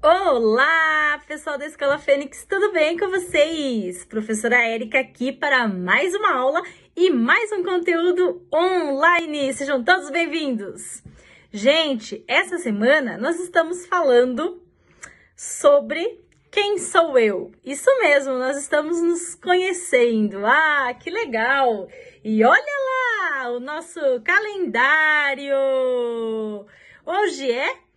Olá, pessoal da Escola Fênix, tudo bem com vocês? Professora Érica aqui para mais uma aula e mais um conteúdo online. Sejam todos bem-vindos. Gente, essa semana nós estamos falando sobre quem sou eu. Isso mesmo, nós estamos nos conhecendo. Ah, que legal! E olha lá o nosso calendário. Hoje é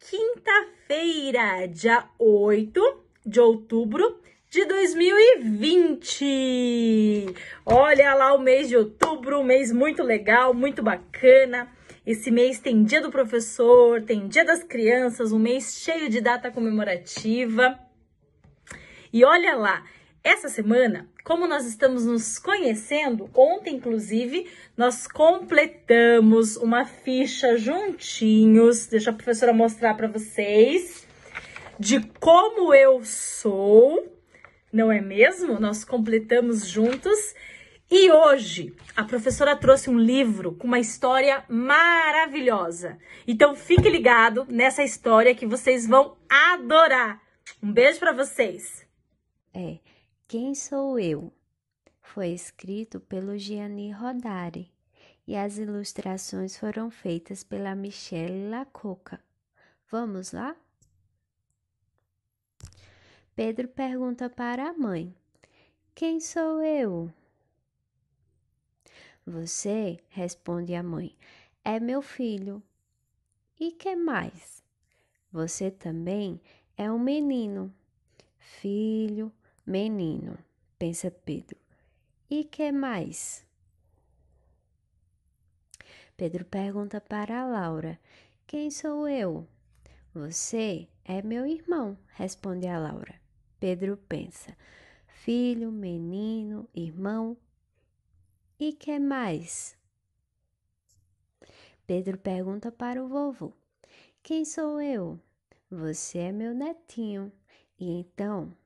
quinta-feira, dia 8 de outubro de 2020. Olha lá o mês de outubro, um mês muito legal, muito bacana. Esse mês tem Dia do Professor, tem Dia das Crianças, um mês cheio de data comemorativa. E olha lá, essa semana, como nós estamos nos conhecendo, ontem inclusive, nós completamos uma ficha juntinhos. Deixa a professora mostrar para vocês de como eu sou, não é mesmo? Nós completamos juntos. E hoje a professora trouxe um livro com uma história maravilhosa. Então fique ligado nessa história que vocês vão adorar. Um beijo para vocês. É. Quem Sou Eu? Foi escrito pelo Gianni Rodari e as ilustrações foram feitas pela Michelle Lacoca. Vamos lá? Pedro pergunta para a mãe: Quem sou eu? Você, responde a mãe, é meu filho. E que mais? Você também é um menino, filho, Menino, pensa Pedro, e que mais? Pedro pergunta para Laura: Quem sou eu? Você é meu irmão, responde a Laura. Pedro pensa: Filho, menino, irmão, e que mais? Pedro pergunta para o vovô: Quem sou eu? Você é meu netinho. E então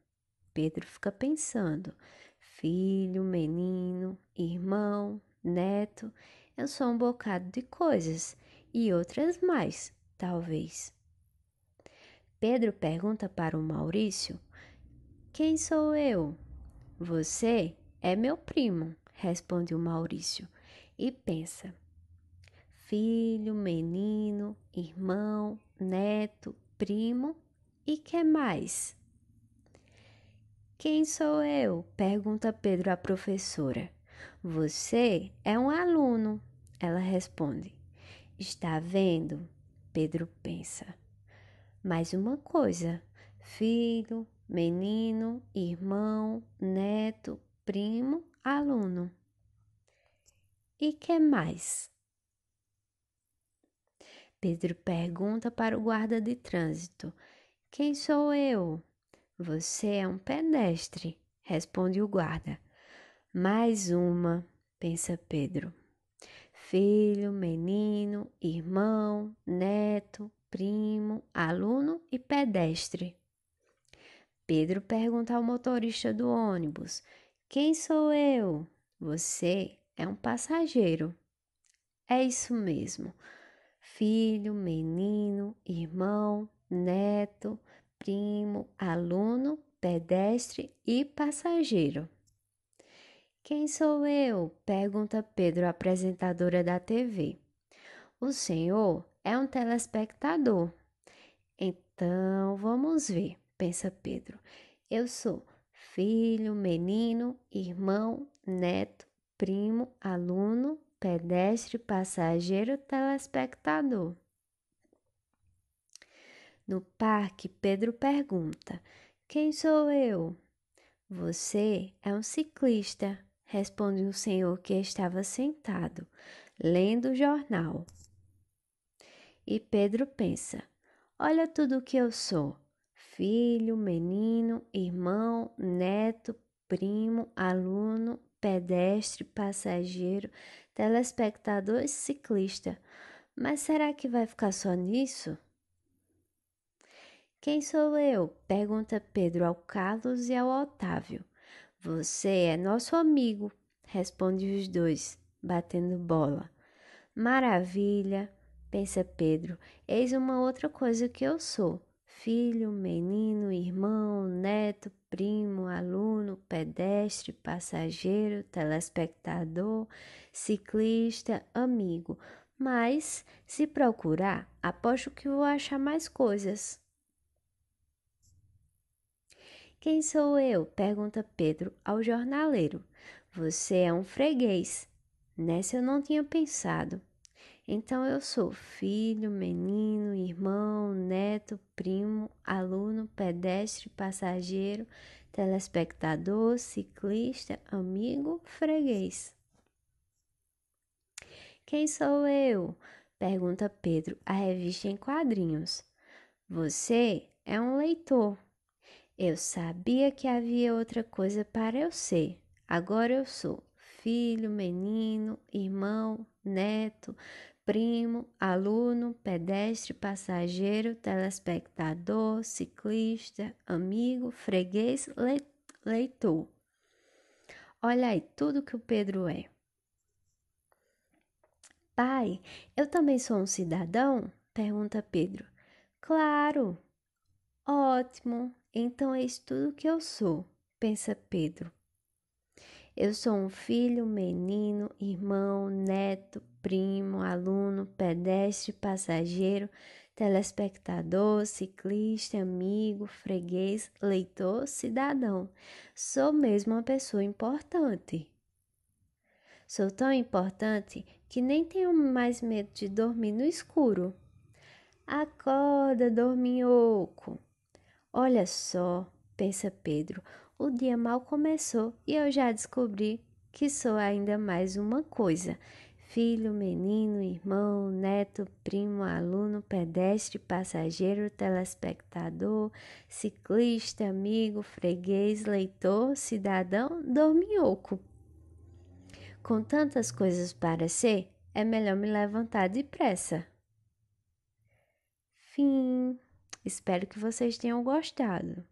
Pedro fica pensando: filho, menino, irmão, neto, eu sou um bocado de coisas e outras mais, talvez. Pedro pergunta para o Maurício: Quem sou eu? Você é meu primo, responde o Maurício e pensa: Filho, menino, irmão, neto, primo e que mais? Quem sou eu? pergunta Pedro à professora. Você é um aluno, ela responde. Está vendo? Pedro pensa. Mais uma coisa: filho, menino, irmão, neto, primo, aluno. E que mais? Pedro pergunta para o guarda de trânsito: Quem sou eu? Você é um pedestre, responde o guarda. Mais uma, pensa Pedro. Filho, menino, irmão, neto, primo, aluno e pedestre. Pedro pergunta ao motorista do ônibus: Quem sou eu? Você é um passageiro. É isso mesmo. Filho, menino, irmão, neto, primo, aluno, pedestre e passageiro. Quem sou eu? pergunta Pedro, apresentadora da TV. O senhor é um telespectador. Então vamos ver, pensa Pedro. Eu sou filho, menino, irmão, neto, primo, aluno, pedestre, passageiro, telespectador. No parque, Pedro pergunta: Quem sou eu? Você é um ciclista, responde um senhor que estava sentado, lendo o jornal. E Pedro pensa: Olha tudo o que eu sou: filho, menino, irmão, neto, primo, aluno, pedestre, passageiro, telespectador e ciclista. Mas será que vai ficar só nisso? Quem sou eu? pergunta Pedro ao Carlos e ao Otávio. Você é nosso amigo, responde os dois, batendo bola. Maravilha, pensa Pedro. Eis uma outra coisa que eu sou: filho, menino, irmão, neto, primo, aluno, pedestre, passageiro, telespectador, ciclista, amigo. Mas, se procurar, aposto que vou achar mais coisas. Quem sou eu? pergunta Pedro ao jornaleiro. Você é um freguês. Nessa eu não tinha pensado. Então eu sou filho, menino, irmão, neto, primo, aluno, pedestre, passageiro, telespectador, ciclista, amigo, freguês. Quem sou eu? pergunta Pedro à revista em quadrinhos. Você é um leitor. Eu sabia que havia outra coisa para eu ser. Agora eu sou filho, menino, irmão, neto, primo, aluno, pedestre, passageiro, telespectador, ciclista, amigo, freguês, leitor. Olha aí tudo que o Pedro é. Pai, eu também sou um cidadão? pergunta Pedro. Claro, Ótimo, então eis tudo que eu sou, pensa Pedro. Eu sou um filho, menino, irmão, neto, primo, aluno, pedestre, passageiro, telespectador, ciclista, amigo, freguês, leitor, cidadão. Sou mesmo uma pessoa importante. Sou tão importante que nem tenho mais medo de dormir no escuro. Acorda, dorminhoco! Olha só, pensa Pedro, o dia mal começou e eu já descobri que sou ainda mais uma coisa. Filho, menino, irmão, neto, primo, aluno, pedestre, passageiro, telespectador, ciclista, amigo, freguês, leitor, cidadão, dorminhoco. Com tantas coisas para ser, é melhor me levantar depressa. Fim. Espero que vocês tenham gostado.